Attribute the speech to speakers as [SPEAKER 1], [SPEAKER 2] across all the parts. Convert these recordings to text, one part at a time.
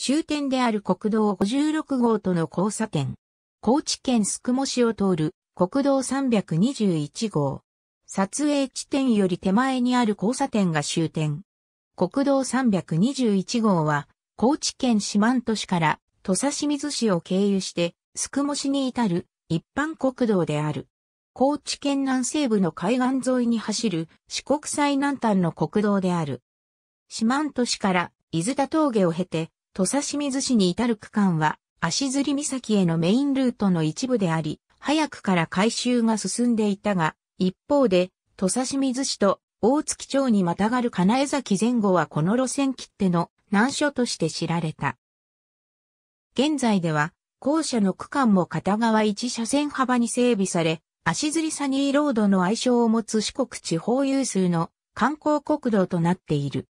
[SPEAKER 1] 終点である国道56号との交差点。高知県宿毛市を通る国道321号。撮影地点より手前にある交差点が終点。国道321号は、高知県四万都市から土佐清水市を経由して、宿毛市に至る一般国道である。高知県南西部の海岸沿いに走る四国最南端の国道である。四万都市から伊豆田峠を経て、土佐清水市に至る区間は、足摺岬へのメインルートの一部であり、早くから改修が進んでいたが、一方で、土佐清水市と大月町にまたがる金江崎前後はこの路線切手の難所として知られた。現在では、校舎の区間も片側1車線幅に整備され、足摺サニーロードの愛称を持つ四国地方有数の観光国道となっている。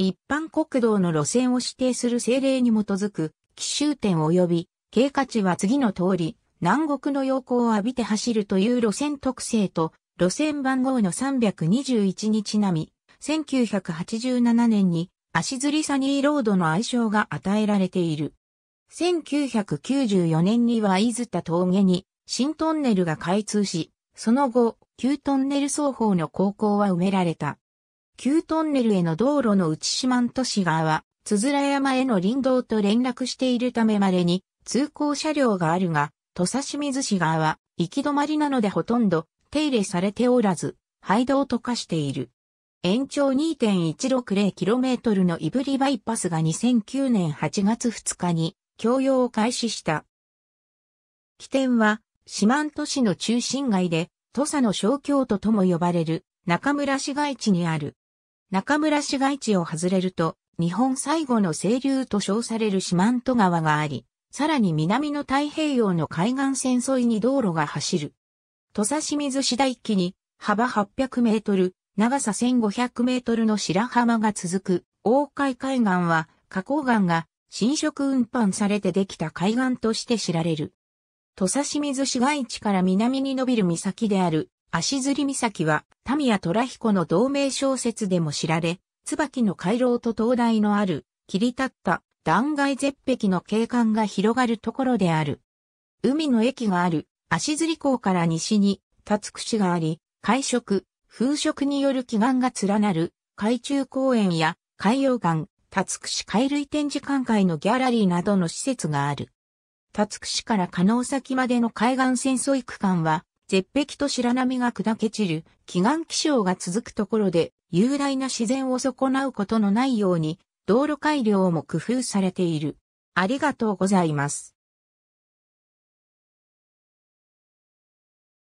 [SPEAKER 1] 一般国道の路線を指定する政令に基づく、奇襲点及び、経過値は次の通り、南国の陽光を浴びて走るという路線特性と、路線番号の321日並み、1987年に、足釣りサニーロードの愛称が与えられている。1994年には伊豆田峠に新トンネルが開通し、その後、旧トンネル双方の高校は埋められた。旧トンネルへの道路の内四万都市側は、つづら山への林道と連絡しているため稀に通行車両があるが、土佐清水市側は行き止まりなのでほとんど手入れされておらず、廃道と化している。延長 2.160km のいぶりバイパスが2009年8月2日に供用を開始した。起点は、四万都市の中心街で、土佐の小京都とも呼ばれる中村市街地にある。中村市街地を外れると、日本最後の清流と称される四万十川があり、さらに南の太平洋の海岸線沿いに道路が走る。土佐清水市大木に幅800メートル、長さ1500メートルの白浜が続く、大海海岸は花崗岩が浸食運搬されてできた海岸として知られる。土佐清水市街地から南に伸びる岬である足摺岬は、タミヤ虎彦の同名小説でも知られ、椿の回廊と灯台のある、切り立った断崖絶壁の景観が広がるところである。海の駅がある足摺港から西に、立つ串があり、会食、風食による祈願が連なる、海中公園や海洋岸、立つ串海類展示館会のギャラリーなどの施設がある。立つ串から加納先までの海岸線沿い区間は、絶壁と白波が砕け散る、祈願気象が続くところで、雄大な自然を損なうことのないように、道路改良も工夫されている。ありがとうございます。